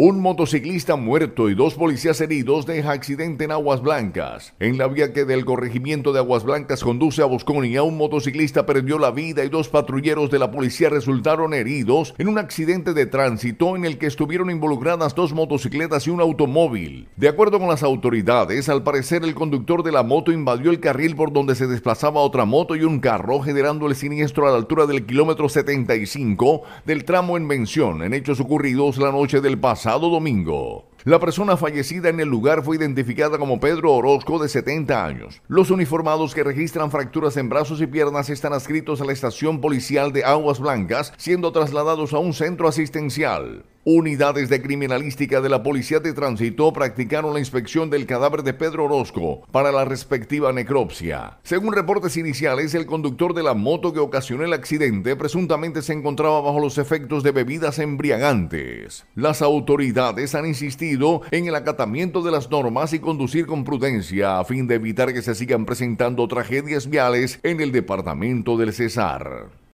Un motociclista muerto y dos policías heridos deja accidente en Aguas Blancas. En la vía que del corregimiento de Aguas Blancas conduce a Bosconia, un motociclista perdió la vida y dos patrulleros de la policía resultaron heridos en un accidente de tránsito en el que estuvieron involucradas dos motocicletas y un automóvil. De acuerdo con las autoridades, al parecer el conductor de la moto invadió el carril por donde se desplazaba otra moto y un carro, generando el siniestro a la altura del kilómetro 75 del tramo en mención, en hechos ocurridos la noche del pasado domingo. La persona fallecida en el lugar fue identificada como Pedro Orozco, de 70 años. Los uniformados que registran fracturas en brazos y piernas están adscritos a la estación policial de Aguas Blancas, siendo trasladados a un centro asistencial. Unidades de criminalística de la Policía de Tránsito practicaron la inspección del cadáver de Pedro Orozco para la respectiva necropsia. Según reportes iniciales, el conductor de la moto que ocasionó el accidente presuntamente se encontraba bajo los efectos de bebidas embriagantes. Las autoridades han insistido en el acatamiento de las normas y conducir con prudencia a fin de evitar que se sigan presentando tragedias viales en el departamento del Cesar.